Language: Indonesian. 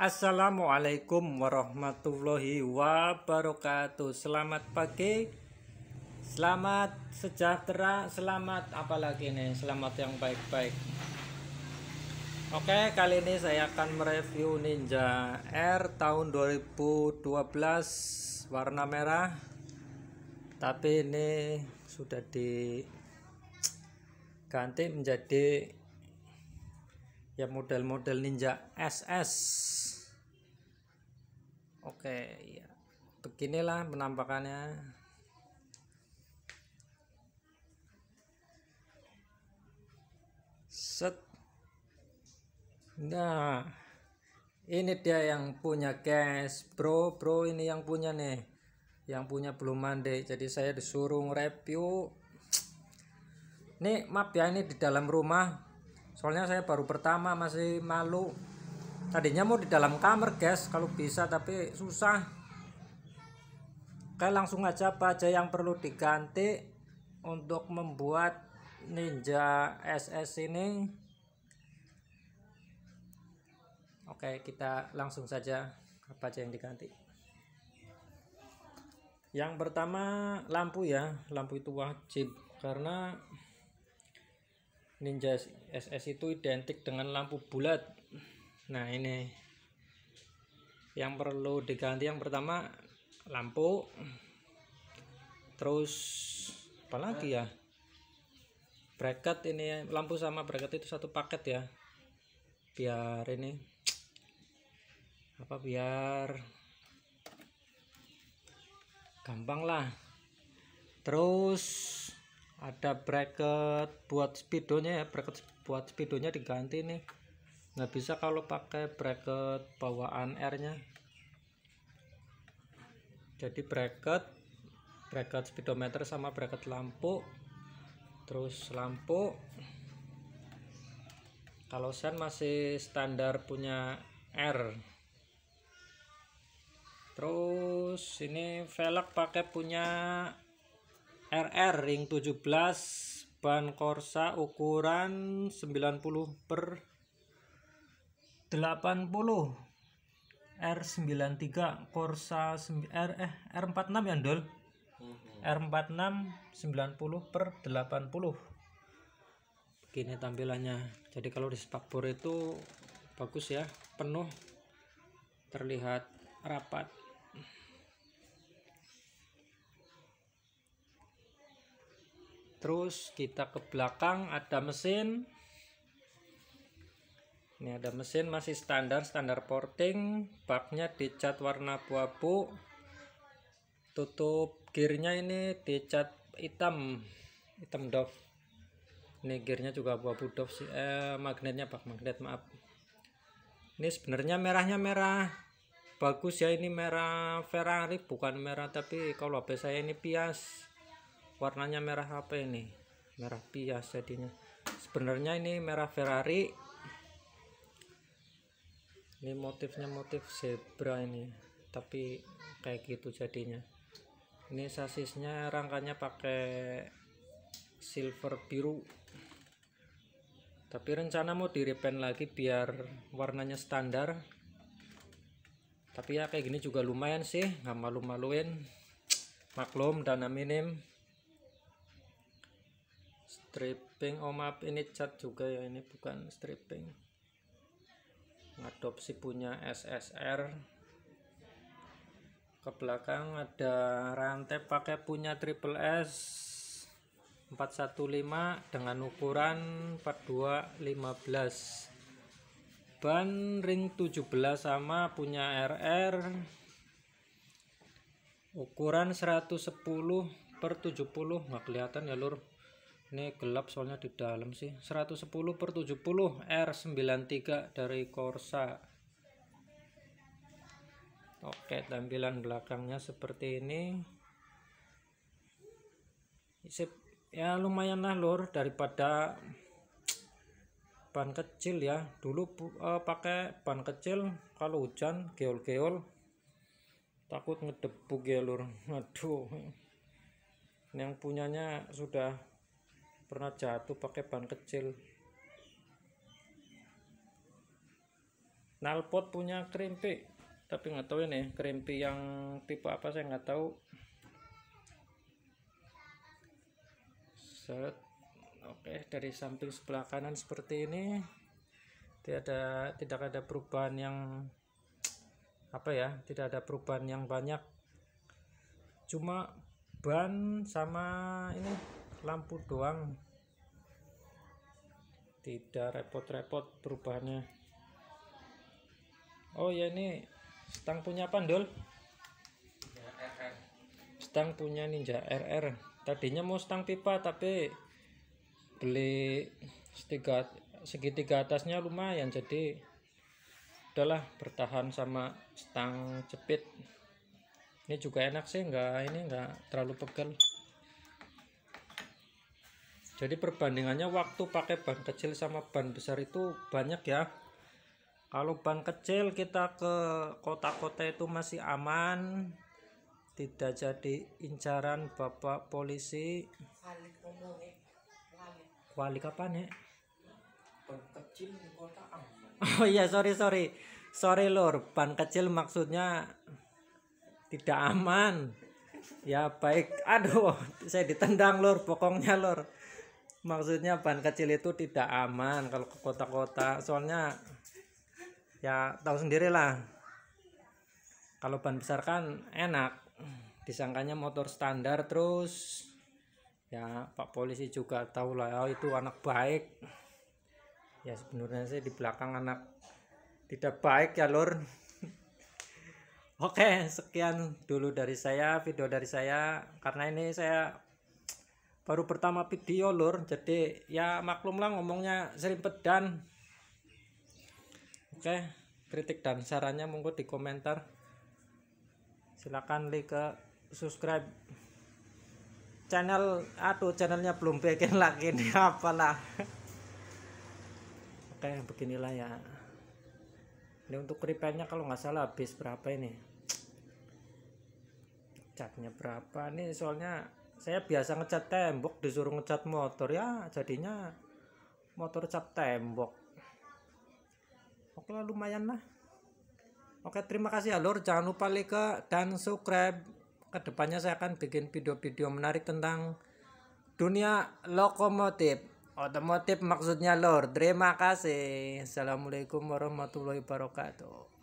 Assalamualaikum warahmatullahi wabarakatuh. Selamat pagi. Selamat sejahtera, selamat apalagi nih, selamat yang baik-baik. Oke, kali ini saya akan mereview Ninja R tahun 2012 warna merah. Tapi ini sudah diganti menjadi ya model-model Ninja SS oke ya beginilah penampakannya set nah ini dia yang punya guys bro bro ini yang punya nih yang punya belum mandi jadi saya disuruh review nih map ya ini di dalam rumah soalnya saya baru pertama masih malu tadinya mau di dalam kamar guys kalau bisa tapi susah kayak langsung aja apa aja yang perlu diganti untuk membuat ninja SS ini oke kita langsung saja apa aja yang diganti yang pertama lampu ya lampu itu wajib karena ninja SS itu identik dengan lampu bulat nah ini yang perlu diganti yang pertama lampu terus apa lagi ya bracket ini lampu sama bracket itu satu paket ya biar ini apa biar gampang lah terus ada bracket buat speedonya ya bracket buat speedonya diganti nih nggak bisa kalau pakai bracket bawaan R nya jadi bracket bracket speedometer sama bracket lampu terus lampu kalau sen masih standar punya R terus ini velg pakai punya RR ring 17 ban Corsa ukuran 90 per 80 R93 Corsa R eh R46 ya Dol R46 90 per 80 begini tampilannya jadi kalau di spakbor itu bagus ya penuh terlihat rapat terus kita ke belakang ada mesin ini ada mesin masih standar, standar porting. Baknya dicat warna abu-abu. Tutup gearnya ini dicat hitam, hitam doff. Ini gearnya juga abu-abu doff sih. Eh, magnetnya pak magnet maaf. Ini sebenarnya merahnya merah bagus ya ini merah Ferrari bukan merah tapi kalau HP saya ini pias warnanya merah apa ini merah pias jadinya sebenarnya ini merah Ferrari ini motifnya motif zebra ini tapi kayak gitu jadinya ini sasisnya rangkanya pakai silver biru tapi rencana mau di lagi biar warnanya standar tapi ya kayak gini juga lumayan sih nggak malu-maluin maklum dana minim stripping oh maaf ini cat juga ya ini bukan stripping adopsi punya SSR ke belakang ada rantai pakai punya triple S 415 dengan ukuran 4215 ban ring 17 sama punya RR ukuran 110 per 70 nggak kelihatan ya lur ini gelap soalnya di dalam sih 110 per 70 R93 dari Corsa oke tampilan belakangnya seperti ini Sip. ya lumayan lah lor daripada ban kecil ya dulu uh, pakai ban kecil kalau hujan geol-geol takut ngedebuk ya lor aduh yang punyanya sudah pernah jatuh pakai ban kecil nalpot punya krimpi tapi nggak tahu ini krimpi yang tipe apa saya nggak tahu set oke dari samping sebelah kanan seperti ini tidak ada tidak ada perubahan yang apa ya tidak ada perubahan yang banyak cuma ban sama ini lampu doang tidak repot-repot perubahannya oh ya ini stang punya pandol stang punya ninja RR tadinya mau stang pipa tapi beli setiga, segitiga atasnya lumayan jadi udahlah bertahan sama stang jepit ini juga enak sih enggak ini enggak terlalu pegel jadi perbandingannya waktu pakai ban kecil sama ban besar itu banyak ya kalau ban kecil kita ke kota-kota itu masih aman tidak jadi incaran bapak polisi wali kapan ya ban kecil kota aman oh iya sorry sorry sorry lor ban kecil maksudnya tidak aman ya baik aduh saya ditendang lor pokoknya lor maksudnya ban kecil itu tidak aman kalau ke kota-kota soalnya ya tahu sendirilah kalau ban besar kan enak disangkanya motor standar terus ya pak polisi juga tahu lah oh, itu anak baik ya sebenarnya sih di belakang anak tidak baik ya lor oke sekian dulu dari saya video dari saya karena ini saya baru pertama video lur jadi ya maklumlah ngomongnya serimpet dan oke kritik dan sarannya monggo di komentar silahkan like subscribe channel aduh channelnya belum bikin lagi ini apalah oke beginilah ya ini untuk repairnya kalau nggak salah habis berapa ini catnya berapa nih soalnya saya biasa ngecat tembok disuruh ngecat motor ya jadinya motor cat tembok oke lah lumayan lah oke terima kasih ya lor jangan lupa like dan subscribe kedepannya saya akan bikin video-video menarik tentang dunia lokomotif otomotif maksudnya lor terima kasih assalamualaikum warahmatullahi wabarakatuh